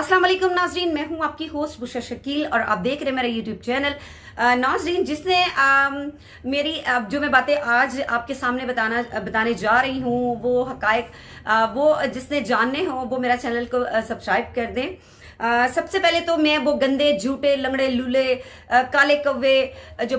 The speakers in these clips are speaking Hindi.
अस्सलाम वालेकुम नाजरीन मैं हूं आपकी होस्ट बुशा शकील और आप देख रहे हैं मेरा यूट्यूब चैनल नाजरीन जिसने आ, मेरी आ, जो मैं बातें आज आपके सामने बताना बताने जा रही हूं वो हकायक वो जिसने जानने हों वो मेरा चैनल को सब्सक्राइब कर दें सबसे पहले तो मैं वो गंदे झूठे लंगड़े लूले काले कौवे जो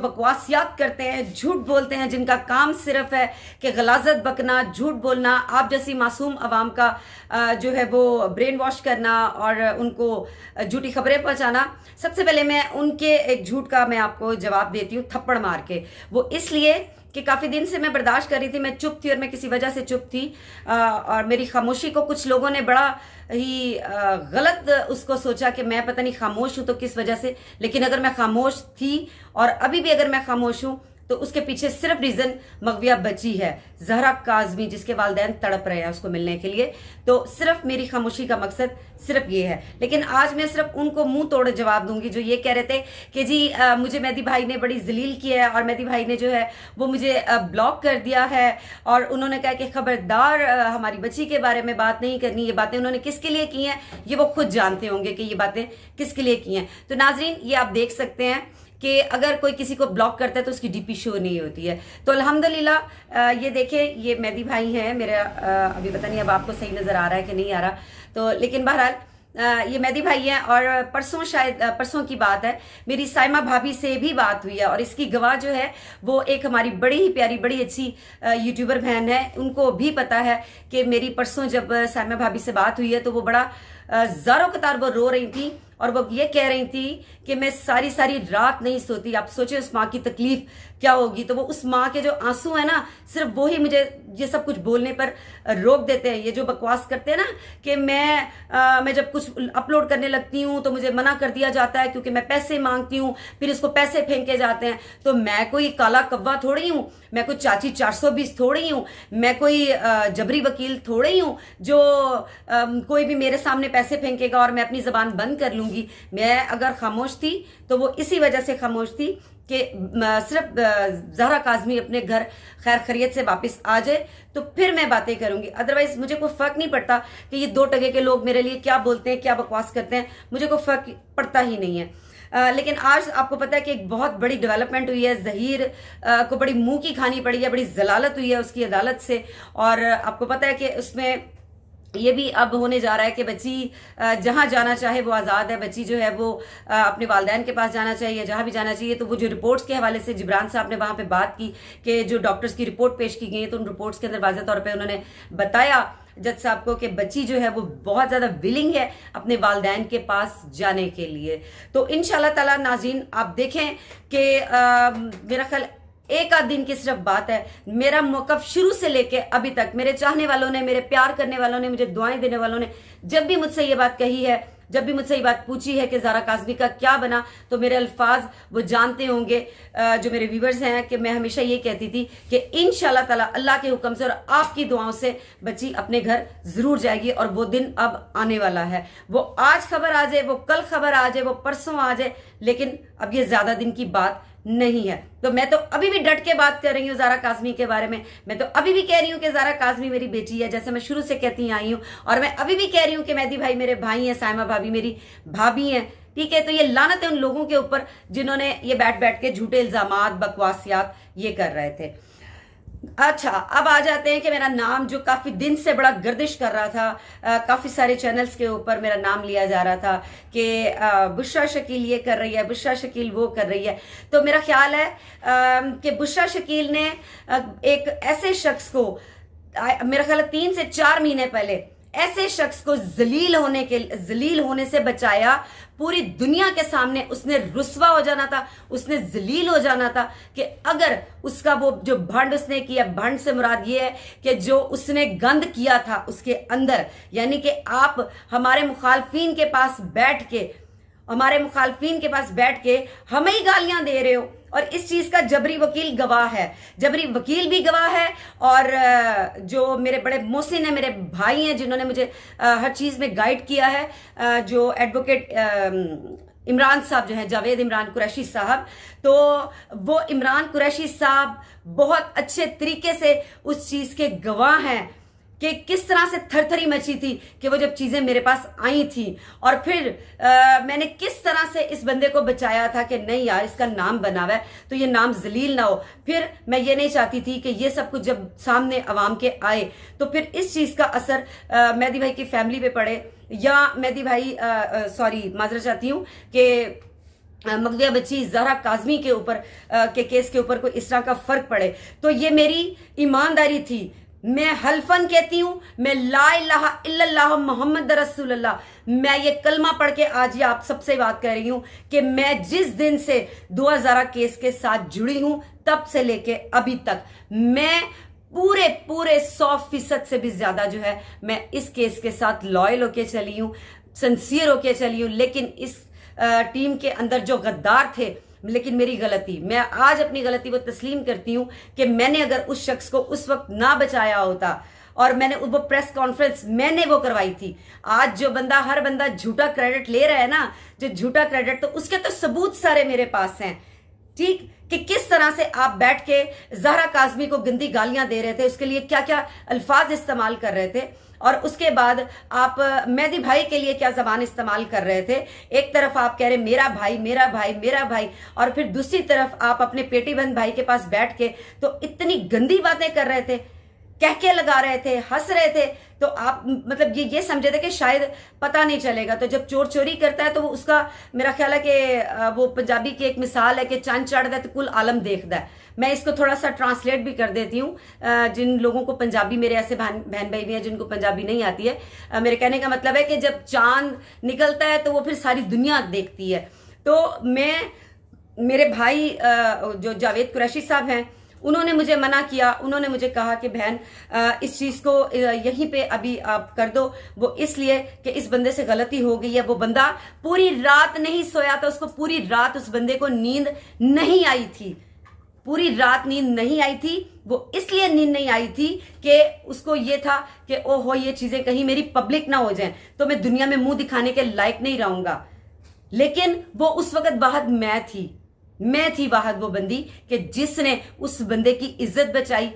याद करते हैं झूठ बोलते हैं जिनका काम सिर्फ है कि गलाजत बकना झूठ बोलना आप जैसी मासूम आवाम का आ, जो है वो ब्रेन वॉश करना और उनको झूठी खबरें पहुँचाना सबसे पहले मैं उनके एक झूठ का मैं आपको जवाब देती हूँ थप्पड़ मार के वो इसलिए कि काफी दिन से मैं बर्दाश्त कर रही थी मैं चुप थी और मैं किसी वजह से चुप थी आ, और मेरी खामोशी को कुछ लोगों ने बड़ा ही आ, गलत उसको सोचा कि मैं पता नहीं खामोश हूं तो किस वजह से लेकिन अगर मैं खामोश थी और अभी भी अगर मैं खामोश हूं तो उसके पीछे सिर्फ रीजन मगविया बची है जहरा काजमी जिसके वालदेन तड़प रहे हैं उसको मिलने के लिए तो सिर्फ मेरी खामोशी का मकसद सिर्फ ये है लेकिन आज मैं सिर्फ उनको मुंह तोड़ जवाब दूंगी जो ये कह रहे थे कि जी आ, मुझे मेहदी भाई ने बड़ी जलील किया है और मेहदी भाई ने जो है वो मुझे ब्लॉक कर दिया है और उन्होंने कहा कि खबरदार हमारी बच्ची के बारे में बात नहीं करनी ये बातें उन्होंने किसके लिए की हैं ये वो खुद जानते होंगे कि ये बातें किसके लिए की हैं तो नाजरीन ये आप देख सकते हैं कि अगर कोई किसी को ब्लॉक करता है तो उसकी डीपी शो नहीं होती है तो अल्हम्दुलिल्लाह ये देखें ये मेहदी भाई हैं मेरा अभी पता नहीं अब आपको सही नज़र आ रहा है कि नहीं आ रहा तो लेकिन बहरहाल ये मेहदी भाई हैं और परसों शायद परसों की बात है मेरी साइमा भाभी से भी बात हुई है और इसकी गवाह जो है वो एक हमारी बड़ी ही प्यारी बड़ी अच्छी यूट्यूबर बहन है उनको भी पता है कि मेरी परसों जब साइमा भाभी से बात हुई है तो वो बड़ा जारो कतार वो रो रही थी और वो ये कह रही थी कि मैं सारी सारी रात नहीं सोती आप सोचे उस माँ की तकलीफ क्या होगी तो वो उस माँ के जो आंसू है ना सिर्फ वो ही मुझे ये सब कुछ बोलने पर रोक देते हैं ये जो बकवास करते हैं ना कि मैं आ, मैं जब कुछ अपलोड करने लगती हूँ तो मुझे मना कर दिया जाता है क्योंकि मैं पैसे मांगती हूँ फिर इसको पैसे फेंके जाते हैं तो मैं कोई काला कव्वा थोड़ी हूँ मैं कोई चाची चार थोड़ी हूँ मैं कोई जबरी वकील थोड़ी हूँ जो कोई भी मेरे सामने पैसे फेंकेगा और मैं अपनी ज़बान बंद कर लूँगी मैं अगर खामोश थी तो वो इसी वजह से खामोश थी कि सिर्फ जहरा काजमी अपने घर खैर खरीत से वापस आ जाए तो फिर मैं बातें करूंगी अदरवाइज मुझे कोई फर्क नहीं पड़ता कि ये दो टगे के लोग मेरे लिए क्या बोलते हैं क्या बकवास करते हैं मुझे कोई फर्क पड़ता ही नहीं है आ, लेकिन आज आपको पता है कि एक बहुत बड़ी डेवलपमेंट हुई है जहीर आ, को बड़ी मुंह की खानी पड़ी है बड़ी जलालत हुई है उसकी अदालत से और आपको पता है कि उसमें ये भी अब होने जा रहा है कि बच्ची जहाँ जाना चाहे वो आज़ाद है बच्ची जो है वो अपने वालदेन के पास जाना चाहिए या जहाँ भी जाना चाहिए तो वो जो रिपोर्ट्स के हवाले से जिब्रान साहब ने वहाँ पे बात की कि जो डॉक्टर्स की रिपोर्ट पेश की गई है तो उन रिपोर्ट्स के अंदर वाजे तौर पर उन्होंने बताया जज साहब को कि बच्ची जो है वो बहुत ज़्यादा विलिंग है अपने वालदेन के पास जाने के लिए तो इन शाह नाजीन आप देखें कि मेरा ख्याल एक आध दिन की सिर्फ बात है मेरा मौकफ शुरू से लेके अभी तक मेरे चाहने वालों ने मेरे प्यार करने वालों ने मुझे दुआएं देने वालों ने जब भी मुझसे ये बात कही है जब भी मुझसे ये बात पूछी है कि जारा काजमी का क्या बना तो मेरे अल्फाज वो जानते होंगे जो मेरे व्यूवर्स हैं कि मैं हमेशा ये कहती थी कि इन ताला अल्लाह के हुक्म से और आपकी दुआओं से बच्ची अपने घर जरूर जाएगी और वो दिन अब आने वाला है वो आज खबर आ जाए वो कल खबर आ जाए वो परसों आ जाए लेकिन अब ये ज्यादा दिन की बात नहीं है तो मैं तो अभी भी डट के बात कर रही हूँ जारा काजमी के बारे में मैं तो अभी भी कह रही हूँ कि जारा काजमी मेरी बेटी है जैसे मैं शुरू से कहती आई हूँ और मैं अभी भी कह रही हूँ कि मैदी भाई मेरे भाई हैं सायमा भाभी मेरी भाभी हैं ठीक है तो ये लानत है उन लोगों के ऊपर जिन्होंने ये बैठ बैठ के झूठे इल्जाम बकवासियात ये कर रहे थे अच्छा अब आ जाते हैं कि मेरा नाम जो काफ़ी दिन से बड़ा गर्दिश कर रहा था काफ़ी सारे चैनल्स के ऊपर मेरा नाम लिया जा रहा था कि बुशरा शकील ये कर रही है बुशरा शकील वो कर रही है तो मेरा ख्याल है कि बुशरा शकील ने एक ऐसे शख्स को मेरा ख्याल है तीन से चार महीने पहले ऐसे शख्स को जलील होने के जलील होने से बचाया पूरी दुनिया के सामने उसने रुसवा हो जाना था उसने जलील हो जाना था कि अगर उसका वो जो भंड उसने किया भंड से मुराद ये है कि जो उसने गंद किया था उसके अंदर यानी कि आप हमारे मुखालफी के पास बैठ के हमारे मुखालफी के पास बैठ के हमें ही गालियां दे रहे हो और इस चीज का जबरी वकील गवाह है जबरी वकील भी गवाह है और जो मेरे बड़े मोहसिन है मेरे भाई हैं जिन्होंने मुझे हर चीज में गाइड किया है जो एडवोकेट इमरान साहब जो है जावेद इमरान कुरैशी साहब तो वो इमरान कुरैशी साहब बहुत अच्छे तरीके से उस चीज के गवाह हैं कि किस तरह से थरथरी मची थी कि वो जब चीज़ें मेरे पास आई थी और फिर आ, मैंने किस तरह से इस बंदे को बचाया था कि नहीं यार इसका नाम बना हुआ तो ये नाम जलील ना हो फिर मैं ये नहीं चाहती थी कि ये सब कुछ जब सामने आवाम के आए तो फिर इस चीज़ का असर मेहदी भाई की फैमिली पे पड़े या मेहदी भाई सॉरी माजरा चाहती हूँ कि मकदिया बच्ची जहरा काजमी के ऊपर के केस के ऊपर कोई इस तरह का फर्क पड़े तो ये मेरी ईमानदारी थी मैं हल्फन कहती हूँ मैं ला मोहम्मद रसूलल्लाह मैं ये कलमा पढ़ के आज ये आप सबसे बात कर रही हूँ कि मैं जिस दिन से दो जरा केस के साथ जुड़ी हूँ तब से लेके अभी तक मैं पूरे पूरे सौ फीसद से भी ज्यादा जो है मैं इस केस के साथ लॉयल होके चली हूँ सिंसियर होके चली हूँ लेकिन इस टीम के अंदर जो गद्दार थे लेकिन मेरी गलती मैं आज अपनी गलती को तस्लीम करती हूँ कि मैंने अगर उस शख्स को उस वक्त ना बचाया होता और मैंने वो प्रेस कॉन्फ्रेंस मैंने वो करवाई थी आज जो बंदा हर बंदा झूठा क्रेडिट ले रहा है ना जो झूठा क्रेडिट तो उसके तो सबूत सारे मेरे पास हैं ठीक कि किस तरह से आप बैठ के जहरा काजमी को गंदी गालियां दे रहे थे उसके लिए क्या क्या अल्फाज इस्तेमाल कर रहे थे और उसके बाद आप मेहदी भाई के लिए क्या जबान इस्तेमाल कर रहे थे एक तरफ आप कह रहे मेरा भाई मेरा भाई मेरा भाई और फिर दूसरी तरफ आप अपने पेटीबंद भाई के पास बैठ के तो इतनी गंदी बातें कर रहे थे कहके लगा रहे थे हंस रहे थे तो आप मतलब ये ये समझे थे कि शायद पता नहीं चलेगा तो जब चोर चोरी करता है तो वो उसका मेरा ख्याल है कि वो पंजाबी की एक मिसाल है कि चंद चढ़ता है तो कुल आलम देखता है मैं इसको थोड़ा सा ट्रांसलेट भी कर देती हूँ जिन लोगों को पंजाबी मेरे ऐसे बहन बहन भाई भी हैं जिनको पंजाबी नहीं आती है मेरे कहने का मतलब है कि जब चांद निकलता है तो वो फिर सारी दुनिया देखती है तो मैं मेरे भाई जो जावेद कुरैशी साहब हैं उन्होंने मुझे मना किया उन्होंने मुझे कहा कि बहन इस चीज को यहीं पे अभी आप कर दो वो इसलिए कि इस बंदे से गलती हो गई है वो बंदा पूरी रात नहीं सोया था उसको पूरी रात उस बंदे को नींद नहीं आई थी पूरी रात नींद नहीं आई थी वो इसलिए नींद नहीं आई थी कि उसको ये था कि हो ये चीजें कहीं मेरी पब्लिक ना हो जाए तो मैं दुनिया में मुंह दिखाने के लायक नहीं रहूंगा लेकिन वो उस वक्त बाहर मैं थी मैं थी वाहद वो बंदी कि जिसने उस बंदे की इज्जत बचाई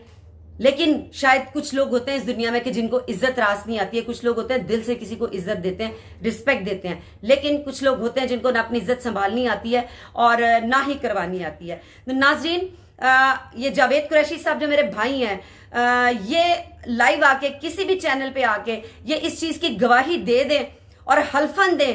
लेकिन शायद कुछ लोग होते हैं इस दुनिया में कि जिनको इज्जत रास नहीं आती है कुछ लोग होते हैं दिल से किसी को इज्जत देते हैं रिस्पेक्ट देते हैं लेकिन कुछ लोग होते हैं जिनको ना अपनी इज्जत संभालनी आती है और ना ही करवानी आती है तो नाजरीन ये जावेद कुरैशी साहब जो मेरे भाई हैं ये लाइव आके किसी भी चैनल पे आके ये इस चीज की गवाही दे दें और हल्फन दें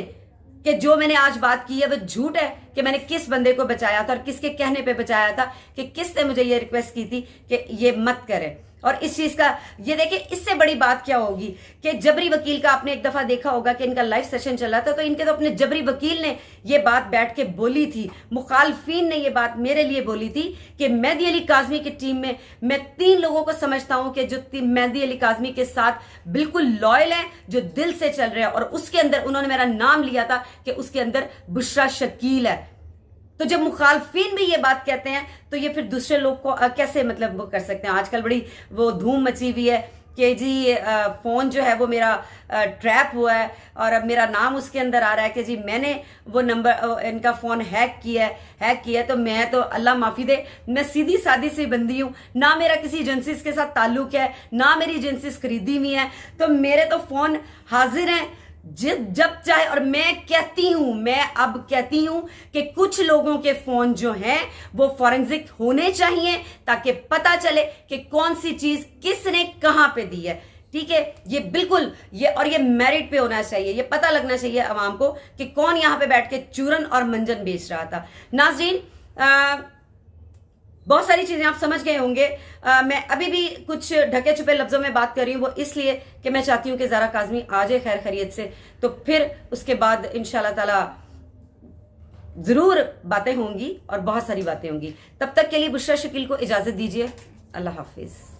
कि जो मैंने आज बात की है वो झूठ है कि मैंने किस बंदे को बचाया था और किसके कहने पे बचाया था कि किसने मुझे ये रिक्वेस्ट की थी कि ये मत करें और इस चीज का ये देखिए इससे बड़ी बात क्या होगी कि जबरी वकील का आपने एक दफा देखा होगा कि इनका लाइव सेशन चला था तो इनके तो अपने जबरी वकील ने ये बात बैठ के बोली थी मुखालफीन ने ये बात मेरे लिए बोली थी कि मेहदी अली काजमी की टीम में मैं तीन लोगों को समझता हूं कि जो मेहदी अली काजमी के साथ बिल्कुल लॉयल है जो दिल से चल रहे हैं और उसके अंदर उन्होंने मेरा नाम लिया था कि उसके अंदर बुशरा शकील है तो जब मुखालफिन भी ये बात कहते हैं तो ये फिर दूसरे लोग को कैसे मतलब वो कर सकते हैं आजकल बड़ी वो धूम मची हुई है कि जी फ़ोन जो है वो मेरा ट्रैप हुआ है और अब मेरा नाम उसके अंदर आ रहा है कि जी मैंने वो नंबर इनका फ़ोन हैक किया है हैक किया है तो मैं तो अल्लाह माफ़ी दे मैं सीधी सादी से बंदी हूँ ना मेरा किसी एजेंसी के साथ ताल्लुक है ना मेरी एजेंसी खरीदी हुई है तो मेरे तो फ़ोन हाजिर हैं जिद जब चाहे और मैं कहती हूं मैं अब कहती हूं कि कुछ लोगों के फोन जो हैं वो फॉरेंसिक होने चाहिए ताकि पता चले कि कौन सी चीज किसने कहां पे दी है ठीक है ये बिल्कुल ये और ये मेरिट पे होना चाहिए ये पता लगना चाहिए आवाम को कि कौन यहां पे बैठ के चूरन और मंजन बेच रहा था नाजरीन बहुत सारी चीजें आप समझ गए होंगे मैं अभी भी कुछ ढके छुपे लफ्जों में बात कर रही हूँ वो इसलिए कि मैं चाहती हूँ कि जारा काजमी आ जाए खैर खरीत से तो फिर उसके बाद इन तला जरूर बातें होंगी और बहुत सारी बातें होंगी तब तक के लिए बुशरा शकील को इजाजत दीजिए अल्लाह हाफिज़